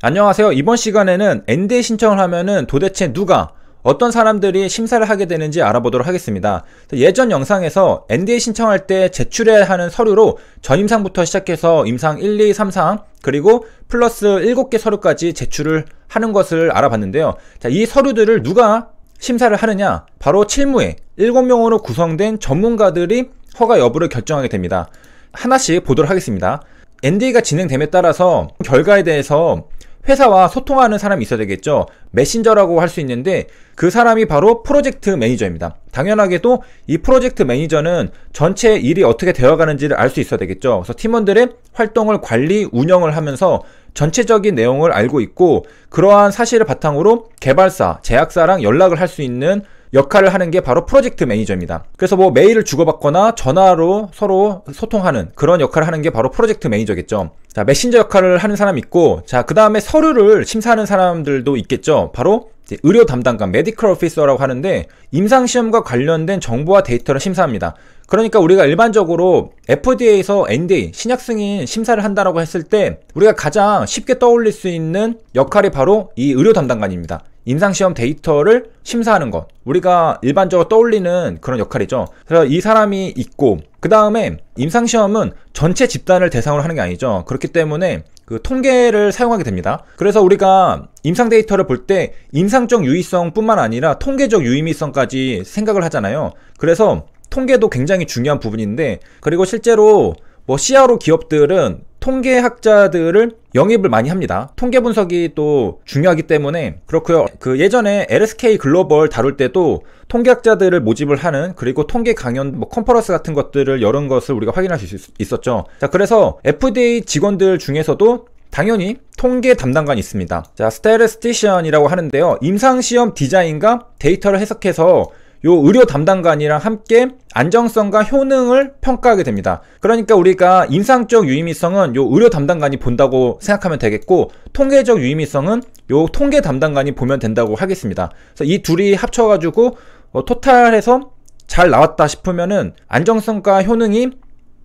안녕하세요. 이번 시간에는 n d 신청을 하면은 도대체 누가 어떤 사람들이 심사를 하게 되는지 알아보도록 하겠습니다. 예전 영상에서 NDA 신청할 때 제출해야 하는 서류로 전임상부터 시작해서 임상 1, 2, 3상 그리고 플러스 7개 서류까지 제출을 하는 것을 알아봤는데요. 자, 이 서류들을 누가 심사를 하느냐? 바로 칠무에 7명으로 구성된 전문가들이 허가 여부를 결정하게 됩니다. 하나씩 보도록 하겠습니다. NDA가 진행됨에 따라서 결과에 대해서 회사와 소통하는 사람이 있어야 되겠죠. 메신저라고 할 수 있는데 그 사람이 바로 프로젝트 매니저입니다. 당연하게도 이 프로젝트 매니저는 전체 일이 어떻게 되어가는지를 알 수 있어야 되겠죠. 그래서 팀원들의 활동을 관리, 운영을 하면서 전체적인 내용을 알고 있고 그러한 사실을 바탕으로 개발사, 제약사랑 연락을 할 수 있는 역할을 하는 게 바로 프로젝트 매니저입니다. 그래서 뭐 메일을 주고받거나 전화로 서로 소통하는 그런 역할을 하는 게 바로 프로젝트 매니저겠죠. 자, 메신저 역할을 하는 사람 있고, 자, 그 다음에 서류를 심사하는 사람들도 있겠죠. 바로 의료 담당관, 메디컬 오피서라고 하는데 임상시험과 관련된 정보와 데이터를 심사합니다. 그러니까 우리가 일반적으로 FDA에서 NDA, 신약승인 심사를 한다라고 했을 때 우리가 가장 쉽게 떠올릴 수 있는 역할이 바로 이 의료 담당관입니다. 임상시험 데이터를 심사하는 것 우리가 일반적으로 떠올리는 그런 역할이죠 그래서 이 사람이 있고 그 다음에 임상시험은 전체 집단을 대상으로 하는 게 아니죠 그렇기 때문에 그 통계를 사용하게 됩니다 그래서 우리가 임상 데이터를 볼 때 임상적 유의성 뿐만 아니라 통계적 유의미성까지 생각을 하잖아요 그래서 통계도 굉장히 중요한 부분인데 그리고 실제로 뭐 CRO 기업들은 통계학자들을 영입을 많이 합니다. 통계 분석이 또 중요하기 때문에 그렇고요. 그 예전에 LSK 글로벌 다룰 때도 통계학자들을 모집을 하는 그리고 통계 강연 뭐 컨퍼런스 같은 것들을 열은 것을 우리가 확인할 수 있었죠. 자, 그래서 FDA 직원들 중에서도 당연히 통계 담당관이 있습니다. 자, 스테레스티션이라고 하는데요. 임상시험 디자인과 데이터를 해석해서 요 의료 담당관이랑 함께 안정성과 효능을 평가하게 됩니다. 그러니까 우리가 임상적 유의미성은 요 의료 담당관이 본다고 생각하면 되겠고 통계적 유의미성은 요 통계 담당관이 보면 된다고 하겠습니다. 그래서 이 둘이 합쳐가지고 어, 토탈해서 잘 나왔다 싶으면은 안정성과 효능이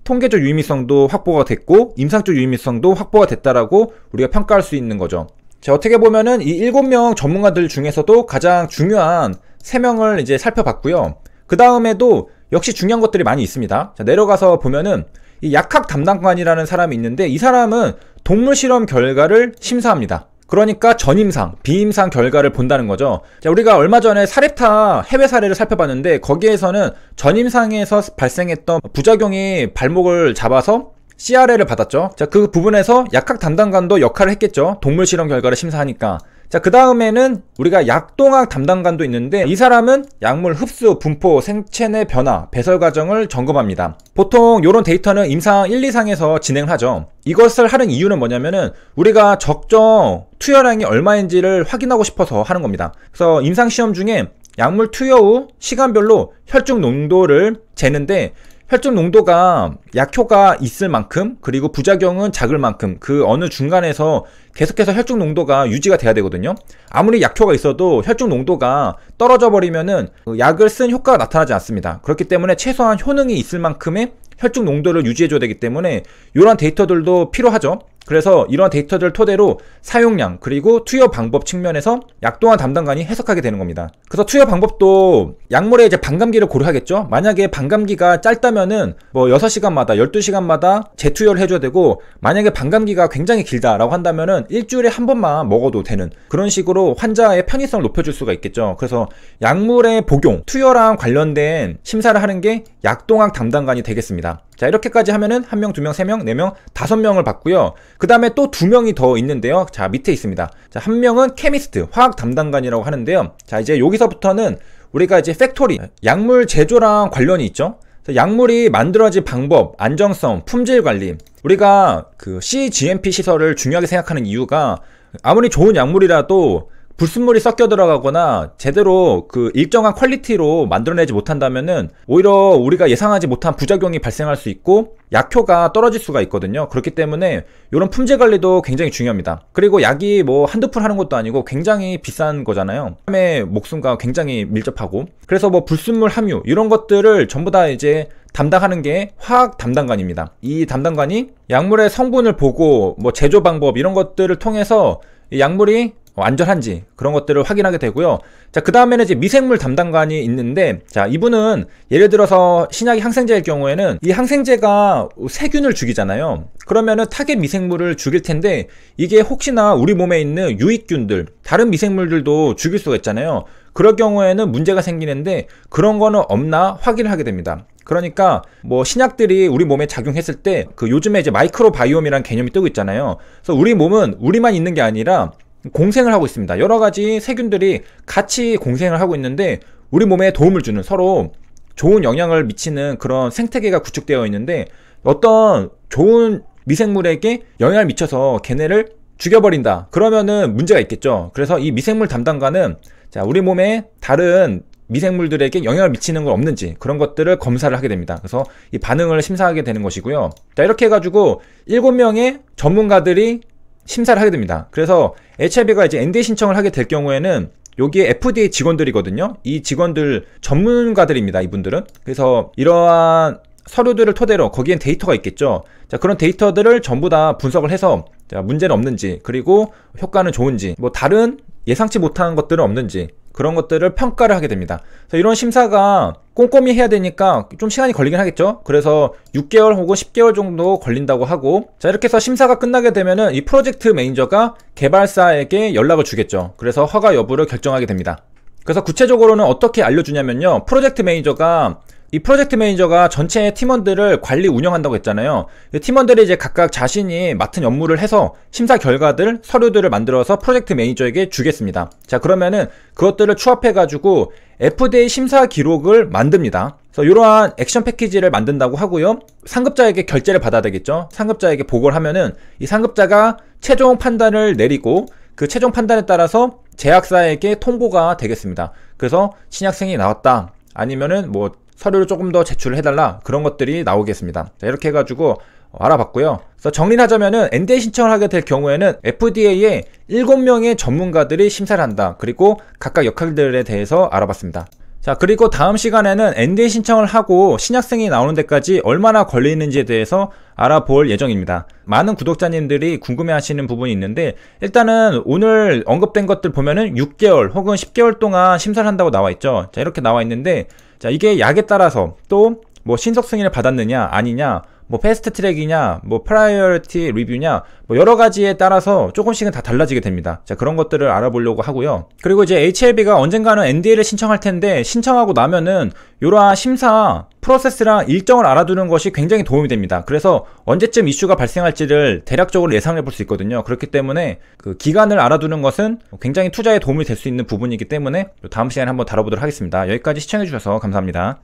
통계적 유의미성도 확보가 됐고 임상적 유의미성도 확보가 됐다라고 우리가 평가할 수 있는 거죠. 자, 어떻게 보면은 이 7명 전문가들 중에서도 가장 중요한 3명을 이제 살펴봤고요. 그 다음에도 역시 중요한 것들이 많이 있습니다. 자, 내려가서 보면은 이 약학 담당관이라는 사람이 있는데 이 사람은 동물 실험 결과를 심사합니다. 그러니까 전임상, 비임상 결과를 본다는 거죠. 자, 우리가 얼마 전에 사렙타 해외 사례를 살펴봤는데 거기에서는 전임상에서 발생했던 부작용이 발목을 잡아서 CRL을 받았죠. 자, 그 부분에서 약학 담당관도 역할을 했겠죠. 동물 실험 결과를 심사하니까. 자, 그 다음에는 우리가 약동학 담당관도 있는데 이 사람은 약물 흡수, 분포, 생체 내 변화, 배설 과정을 점검합니다. 보통 이런 데이터는 임상 1, 2상에서 진행 하죠. 이것을 하는 이유는 뭐냐면은 우리가 적정 투여량이 얼마인지를 확인하고 싶어서 하는 겁니다. 그래서 임상 시험 중에 약물 투여 후 시간별로 혈중 농도를 재는데 혈중 농도가 약효가 있을 만큼 그리고 부작용은 작을 만큼 그 어느 중간에서 계속해서 혈중 농도가 유지가 돼야 되거든요. 아무리 약효가 있어도 혈중 농도가 떨어져 버리면은 그 약을 쓴 효과가 나타나지 않습니다. 그렇기 때문에 최소한 효능이 있을 만큼의 혈중 농도를 유지해줘야 되기 때문에 이런 데이터들도 필요하죠. 그래서 이러한 데이터들 토대로 사용량 그리고 투여 방법 측면에서 약동안 담당관이 해석하게 되는 겁니다. 그래서 투여 방법도 약물의 이제 반감기를 고려하겠죠. 만약에 반감기가 짧다면은 뭐 6시간마다 12시간마다 재투여를 해줘야 되고 만약에 반감기가 굉장히 길다라고 한다면은 일주일에 한 번만 먹어도 되는 그런 식으로 환자의 편의성을 높여줄 수가 있겠죠. 그래서 약물의 복용 투여랑 관련된 심사를 하는 게 약동학 담당관이 되겠습니다. 자, 이렇게까지 하면은 한 명, 두 명, 세 명, 네 명, 다섯 명을 받고요. 그 다음에 또 두 명이 더 있는데요. 자, 밑에 있습니다. 자, 한 명은 케미스트, 화학 담당관이라고 하는데요. 자, 이제 여기서부터는 우리가 이제 팩토리, 약물 제조랑 관련이 있죠. 약물이 만들어질 방법, 안정성, 품질 관리. 우리가 그 CGMP 시설을 중요하게 생각하는 이유가 아무리 좋은 약물이라도 불순물이 섞여 들어가거나 제대로 그 일정한 퀄리티로 만들어내지 못한다면은 오히려 우리가 예상하지 못한 부작용이 발생할 수 있고 약효가 떨어질 수가 있거든요. 그렇기 때문에 이런 품질 관리도 굉장히 중요합니다. 그리고 약이 뭐 한두 푼 하는 것도 아니고 굉장히 비싼 거잖아요. 사람의 목숨과 굉장히 밀접하고 그래서 뭐 불순물 함유 이런 것들을 전부 다 이제 담당하는 게 화학 담당관입니다. 이 담당관이 약물의 성분을 보고 뭐 제조 방법 이런 것들을 통해서 약물이 어, 안전한지 그런 것들을 확인하게 되고요. 자, 그 다음에는 이제 미생물 담당관이 있는데, 자, 이분은 예를 들어서 신약이 항생제일 경우에는 이 항생제가 세균을 죽이잖아요. 그러면은 타겟 미생물을 죽일 텐데, 이게 혹시나 우리 몸에 있는 유익균들, 다른 미생물들도 죽일 수가 있잖아요. 그럴 경우에는 문제가 생기는데, 그런 거는 없나 확인을 하게 됩니다. 그러니까 뭐 신약들이 우리 몸에 작용했을 때그 요즘에 이제 마이크로바이옴이란 개념이 뜨고 있잖아요. 그래서 우리 몸은 우리만 있는 게 아니라 공생을 하고 있습니다. 여러 가지 세균들이 같이 공생을 하고 있는데 우리 몸에 도움을 주는 서로 좋은 영향을 미치는 그런 생태계가 구축되어 있는데 어떤 좋은 미생물에게 영향을 미쳐서 걔네를 죽여버린다. 그러면은 문제가 있겠죠. 그래서 이 미생물 담당관은 자, 우리 몸에 다른 미생물들에게 영향을 미치는 건 없는지 그런 것들을 검사를 하게 됩니다. 그래서 이 반응을 심사하게 되는 것이고요. 자, 이렇게 해가지고 7명의 전문가들이 심사를 하게 됩니다. 그래서 HIB가 이제 NDA 신청을 하게 될 경우에는 여기에 FDA 직원들이거든요. 이 직원들 전문가들입니다. 이분들은. 그래서 이러한 서류들을 토대로 거기엔 데이터가 있겠죠. 자, 그런 데이터들을 전부 다 분석을 해서 자, 문제는 없는지 그리고 효과는 좋은지 뭐 다른 예상치 못한 것들은 없는지 그런 것들을 평가를 하게 됩니다. 그래서 이런 심사가 꼼꼼히 해야 되니까 좀 시간이 걸리긴 하겠죠. 그래서 6개월 혹은 10개월 정도 걸린다고 하고 자 이렇게 해서 심사가 끝나게 되면은 이 프로젝트 매니저가 개발사에게 연락을 주겠죠. 그래서 허가 여부를 결정하게 됩니다. 그래서 구체적으로는 어떻게 알려주냐면요. 프로젝트 매니저가 이 프로젝트 매니저가 전체 팀원들을 관리 운영한다고 했잖아요. 팀원들이 이제 각각 자신이 맡은 업무를 해서 심사 결과들, 서류들을 만들어서 프로젝트 매니저에게 주겠습니다. 자, 그러면은 그것들을 추합해가지고 FDA 심사 기록을 만듭니다. 그래서 이러한 액션 패키지를 만든다고 하고요. 상급자에게 결제를 받아야 되겠죠. 상급자에게 보고를 하면은 이 상급자가 최종 판단을 내리고 그 최종 판단에 따라서 제약사에게 통보가 되겠습니다. 그래서 신약생이 나왔다. 아니면은 뭐 서류를 조금 더 제출을 해달라 그런 것들이 나오겠습니다. 자, 이렇게 해가지고 어, 알아봤고요. 그래서 정리 하자면은 NDA 신청을 하게 될 경우에는 FDA의 7명의 전문가들이 심사를 한다. 그리고 각각 역할들에 대해서 알아봤습니다. 자 그리고 다음 시간에는 NDA 신청을 하고 신약생이 나오는 데까지 얼마나 걸리는지에 대해서 알아볼 예정입니다. 많은 구독자님들이 궁금해하시는 부분이 있는데 일단은 오늘 언급된 것들 보면은 6개월 혹은 10개월 동안 심사를 한다고 나와 있죠. 자 이렇게 나와 있는데 자, 이게 약에 따라서 또 뭐 신속 승인을 받았느냐 아니냐 뭐 패스트 트랙이냐, 뭐 프라이어티 리 리뷰냐, 뭐 여러 가지에 따라서 조금씩은 다 달라지게 됩니다. 자, 그런 것들을 알아보려고 하고요. 그리고 이제 HLB가 언젠가는 NDA를 신청할 텐데 신청하고 나면은 이러한 심사 프로세스랑 일정을 알아두는 것이 굉장히 도움이 됩니다. 그래서 언제쯤 이슈가 발생할지를 대략적으로 예상해 볼 수 있거든요. 그렇기 때문에 그 기간을 알아두는 것은 굉장히 투자에 도움이 될 수 있는 부분이기 때문에 다음 시간에 한번 다뤄보도록 하겠습니다. 여기까지 시청해 주셔서 감사합니다.